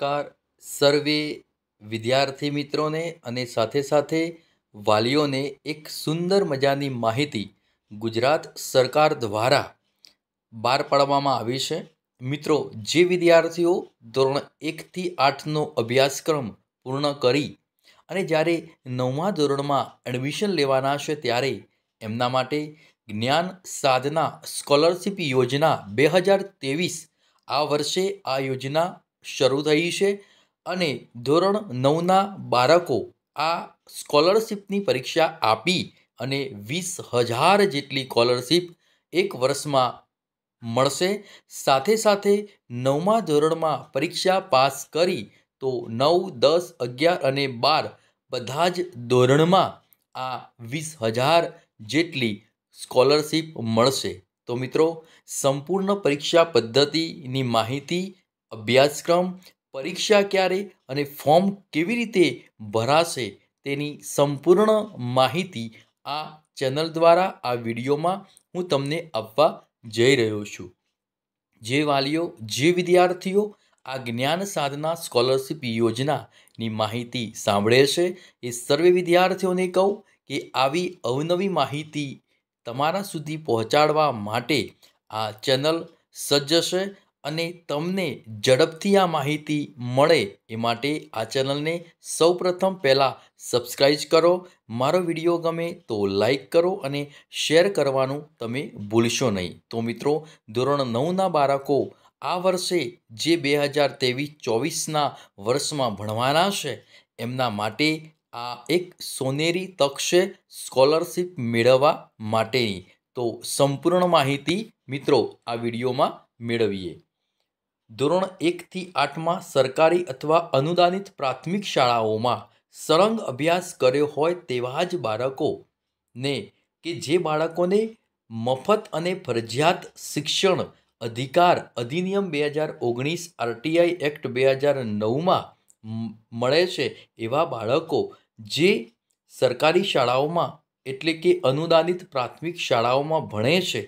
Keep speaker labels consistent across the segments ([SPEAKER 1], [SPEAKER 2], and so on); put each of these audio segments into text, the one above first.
[SPEAKER 1] નમસ્કાર સર્વે વિદ્યાર્થી મિત્રોને અને સાથે સાથે વાલીઓને એક સુંદર મજાની માહિતી ગુજરાત સરકાર દ્વારા બહાર પાડવામાં આવી છે મિત્રો જે વિદ્યાર્થીઓ ધોરણ એકથી આઠનો અભ્યાસક્રમ પૂર્ણ કરી અને જ્યારે નવમા ધોરણમાં એડમિશન લેવાના છે ત્યારે એમના માટે જ્ઞાન સાધના સ્કોલરશિપ યોજના બે હજાર ત્રેવીસ આ વર્ષે આ યોજના શરૂ થઈ છે અને ધોરણ નવના બાળકો આ સ્કોલરશીપની પરીક્ષા આપી અને વીસ હજાર જેટલી સ્કોલરશીપ એક વર્ષમાં મળશે સાથે સાથે નવમા ધોરણમાં પરીક્ષા પાસ કરી તો નવ દસ અગિયાર અને બાર બધા જ ધોરણમાં આ વીસ હજાર જેટલી સ્કોલરશીપ મળશે તો મિત્રો સંપૂર્ણ પરીક્ષા પદ્ધતિની માહિતી અભ્યાસક્રમ પરીક્ષા ક્યારે અને ફોર્મ કેવી રીતે ભરાશે તેની સંપૂર્ણ માહિતી આ ચેનલ દ્વારા આ વિડીયોમાં હું તમને આપવા જઈ રહ્યો છું જે વાલીઓ જે વિદ્યાર્થીઓ આ જ્ઞાન સાધના સ્કોલરશીપ યોજનાની માહિતી સાંભળે છે એ સર્વે વિદ્યાર્થીઓને કહું કે આવી અવનવી માહિતી તમારા સુધી પહોંચાડવા માટે આ ચેનલ સજ્જ છે અને તમને ઝડપથી આ માહિતી મળે એ માટે આ ચેનલને સૌપ્રથમ પહેલાં સબસ્ક્રાઈબ કરો મારો વિડીયો ગમે તો લાઈક કરો અને શેર કરવાનું તમે ભૂલશો નહીં તો મિત્રો ધોરણ નવના બાળકો આ વર્ષે જે બે હજાર ત્રેવીસ ચોવીસના વર્ષમાં ભણવાના છે એમના માટે આ એક સોનેરી તક છે સ્કોલરશીપ મેળવવા માટેની તો સંપૂર્ણ માહિતી મિત્રો આ વિડીયોમાં મેળવીએ ધોરણ એકથી આઠમાં સરકારી અથવા અનુદાનિત પ્રાથમિક શાળાઓમાં સળંગ અભ્યાસ કર્યો હોય તેવા જ બાળકોને કે જે બાળકોને મફત અને ફરજિયાત શિક્ષણ અધિકાર અધિનિયમ બે હજાર ઓગણીસ આરટીઆઈ એક્ટ બે હજાર નવમાં મળે છે એવા બાળકો જે સરકારી શાળાઓમાં એટલે કે અનુદાનિત પ્રાથમિક શાળાઓમાં ભણે છે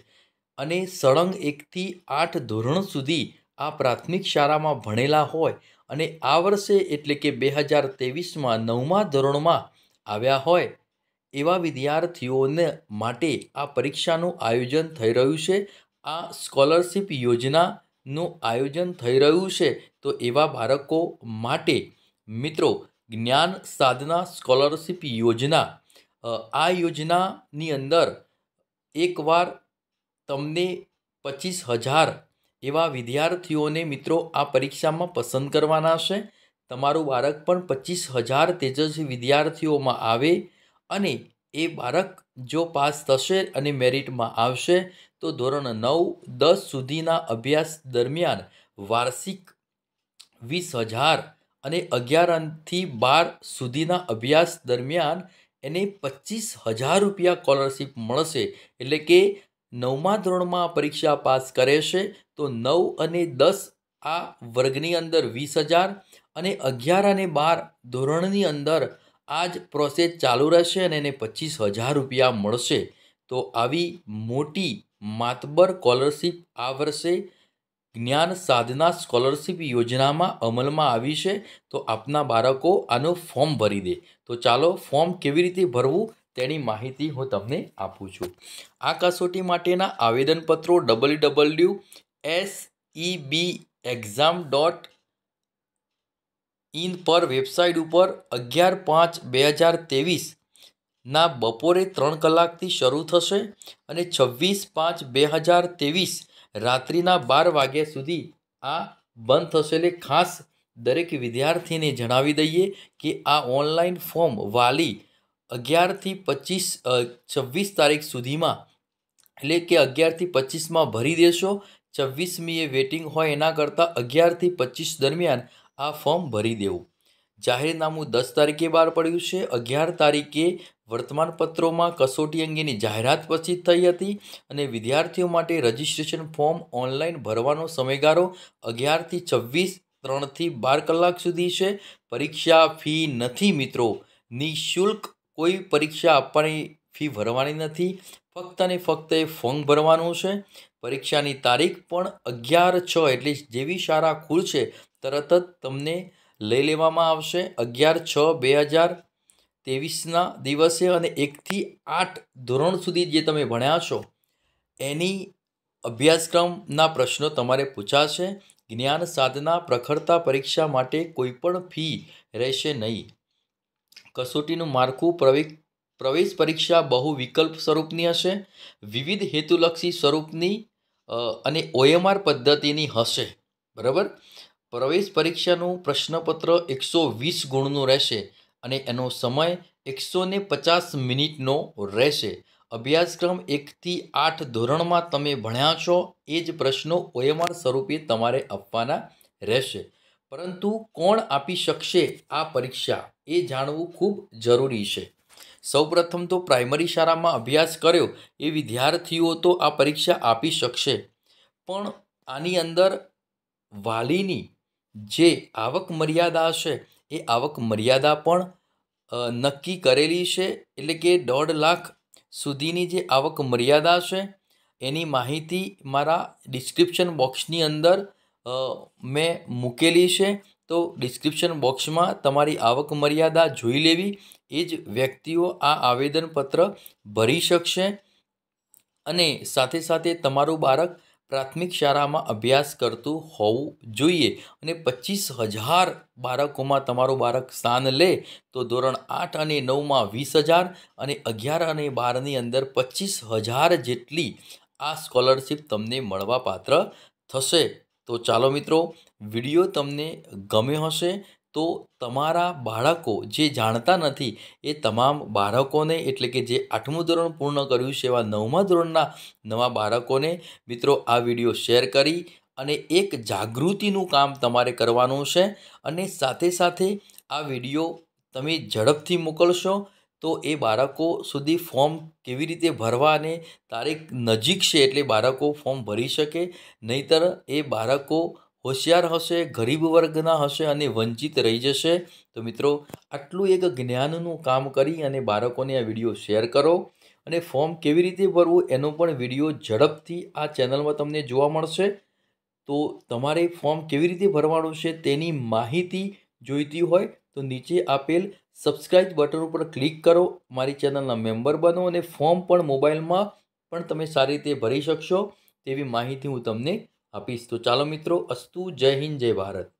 [SPEAKER 1] અને સળંગ એકથી આઠ ધોરણ સુધી આ પ્રાથમિક શાળામાં ભણેલા હોય અને આ વર્ષે એટલે કે બે હજાર ત્રેવીસમાં નવમા ધોરણમાં આવ્યા હોય એવા વિદ્યાર્થીઓને માટે આ પરીક્ષાનું આયોજન થઈ રહ્યું છે આ સ્કોલરશિપ યોજનાનું આયોજન થઈ રહ્યું છે તો એવા બાળકો માટે મિત્રો જ્ઞાન સાધના સ્કોલરશીપ યોજના આ યોજનાની અંદર એકવાર તમને પચીસ હજાર એવા વિદ્યાર્થીઓને મિત્રો આ પરીક્ષામાં પસંદ કરવાના છે તમારું બાળક પણ પચીસ હજાર તેજસ્વી વિદ્યાર્થીઓમાં આવે અને એ બાળક જો પાસ થશે અને મેરિટમાં આવશે તો ધોરણ નવ દસ સુધીના અભ્યાસ દરમિયાન વાર્ષિક વીસ હજાર અને અગિયારથી બાર સુધીના અભ્યાસ દરમિયાન એને પચીસ હજાર રૂપિયા સ્કોલરશીપ મળશે એટલે કે નવમા ધોરણમાં પરીક્ષા પાસ કરે છે તો નવ અને દસ આ વર્ગની અંદર વીસ હજાર અને અગિયાર અને બાર ધોરણની અંદર આ જ પ્રોસેસ ચાલુ રહેશે અને એને પચીસ હજાર રૂપિયા મળશે તો આવી મોટી માતબર સ્કોલરશીપ આ વર્ષે જ્ઞાન સાધના સ્કોલરશીપ યોજનામાં અમલમાં આવી છે તો આપના બાળકો આનો ફોર્મ ભરી દે તો ચાલો ફોર્મ કેવી રીતે ભરવું તેની માહિતી હું તમને આપું છું આ કસોટી માટેના આવેદનપત્રો W W S E B exam dot in પર વેબસાઇટ ઉપર અગિયાર પાંચ બે હજાર ત્રેવીસ બપોરે ત્રણ કલાકથી શરૂ થશે અને છવ્વીસ પાંચ બે હજાર ત્રેવીસ રાત્રિના બાર વાગ્યા સુધી આ બંધ થશે એટલે ખાસ દરેક વિદ્યાર્થીને જણાવી દઈએ કે આ ઓનલાઈન ફોર્મ વાલી અગિયારથી પચીસ છવ્વીસ તારીખ સુધીમાં એટલે કે અગિયારથી પચીસમાં ભરી દેશો છવ્વીસમીએ વેટિંગ હોય એના કરતાં અગિયારથી પચીસ દરમિયાન આ ફોર્મ ભરી દેવું જાહેરનામું દસ તારીખે બહાર પડ્યું છે અગિયાર તારીખે વર્તમાનપત્રોમાં કસોટી અંગેની જાહેરાત પછી થઈ હતી અને વિદ્યાર્થીઓ માટે રજિસ્ટ્રેશન ફોર્મ ઓનલાઈન ભરવાનો સમયગાળો અગિયારથી છવ્વીસ ત્રણથી બાર કલાક સુધી છે પરીક્ષા ફી નથી મિત્રો નિઃશુલ્ક કોઈ પરીક્ષા આપવાની ફી ભરવાની નથી ફક્ત અને ફક્ત એ ફોર્મ ભરવાનું છે પરીક્ષાની તારીખ પણ અગિયાર છ એટલે જેવી શાળા ખુલશે તરત જ તમને લઈ લેવામાં આવશે અગિયાર છ બે હજાર ત્રેવીસના દિવસે અને એકથી આઠ ધોરણ સુધી જે તમે ભણ્યા છો એની અભ્યાસક્રમના પ્રશ્નો તમારે પૂછાશે જ્ઞાન સાધના પ્રખરતા પરીક્ષા માટે કોઈપણ ફી રહેશે નહીં કસોટીનું માળખું પ્રવે પ્રવેશ પરીક્ષા બહુ વિકલ્પ સ્વરૂપની હશે વિવિધ હેતુલક્ષી સ્વરૂપની અને ઓએમઆર પદ્ધતિની હશે બરાબર પ્રવેશ પરીક્ષાનું પ્રશ્નપત્ર એકસો વીસ ગુણનું રહેશે અને એનો સમય એકસો ને પચાસ મિનિટનો રહેશે અભ્યાસક્રમ એકથી આઠ ધોરણમાં તમે ભણ્યા છો એ જ પ્રશ્નો ઓએમઆર સ્વરૂપે તમારે આપવાના રહેશે પરંતુ કોણ આપી શકશે આ પરીક્ષા એ જાણવું ખૂબ જરૂરી છે સૌપ્રથમ તો પ્રાઇમરી શાળામાં અભ્યાસ કર્યો એ વિદ્યાર્થીઓ તો આ પરીક્ષા આપી શકશે પણ આની અંદર વાલીની જે આવક મર્યાદા છે એ આવક મર્યાદા પણ નક્કી કરેલી છે એટલે કે દોઢ લાખ સુધીની જે આવક મર્યાદા છે એની માહિતી મારા ડિસ્ક્રિપ્શન બોક્સની અંદર મેં મૂકેલી છે તો ડિસ્ક્રિપ્શન બોક્સમાં તમારી આવક મર્યાદા જોઈ લેવી એ જ વ્યક્તિઓ આ આવેદનપત્ર ભરી શકશે અને સાથે સાથે તમારું બાળક પ્રાથમિક શાળામાં અભ્યાસ કરતું હોવું જોઈએ અને પચીસ હજાર બાળકોમાં તમારું બાળક સ્થાન લે તો ધોરણ આઠ અને નવમાં વીસ હજાર અને અગિયાર અને બારની અંદર પચીસ હજાર જેટલી આ સ્કોલરશીપ તમને મળવાપાત્ર થશે તો ચાલો મિત્રો વિડીયો તમને ગમે હશે તો તમારા બાળકો જે જાણતા નથી એ તમામ બાળકોને એટલે કે જે આઠમું ધોરણ પૂર્ણ કર્યું છે એવા નવમા ધોરણના નવા બાળકોને મિત્રો આ વિડીયો શેર કરી અને એક જાગૃતિનું કામ તમારે કરવાનું છે અને સાથે સાથે આ વિડીયો તમે ઝડપથી મોકલશો તો એ બાળકો સુધી ફોર્મ કેવી રીતે ભરવા અને તારીખ નજીક છે એટલે બાળકો ફોર્મ ભરી શકે નહીંતર એ બાળકો હોશિયાર હશે ગરીબ વર્ગના હશે અને વંચિત રહી જશે તો મિત્રો આટલું એક જ્ઞાનનું કામ કરી અને બાળકોને આ વિડીયો શેર કરો અને ફોર્મ કેવી રીતે ભરવું એનો પણ વિડીયો ઝડપથી આ ચેનલમાં તમને જોવા મળશે તો તમારે ફોર્મ કેવી રીતે ભરવાનું છે તેની માહિતી જોઈતી હોય તો નીચે આપેલ સબસ્ક્રાઇબ બટન ઉપર ક્લિક કરો મારી ચેનલના મેમ્બર બનો અને ફોર્મ પણ મોબાઈલમાં પણ તમે સારી રીતે ભરી શકશો તેવી માહિતી હું તમને આપીશ તો ચાલો મિત્રો અસ્તુ જય હિન્દ જય ભારત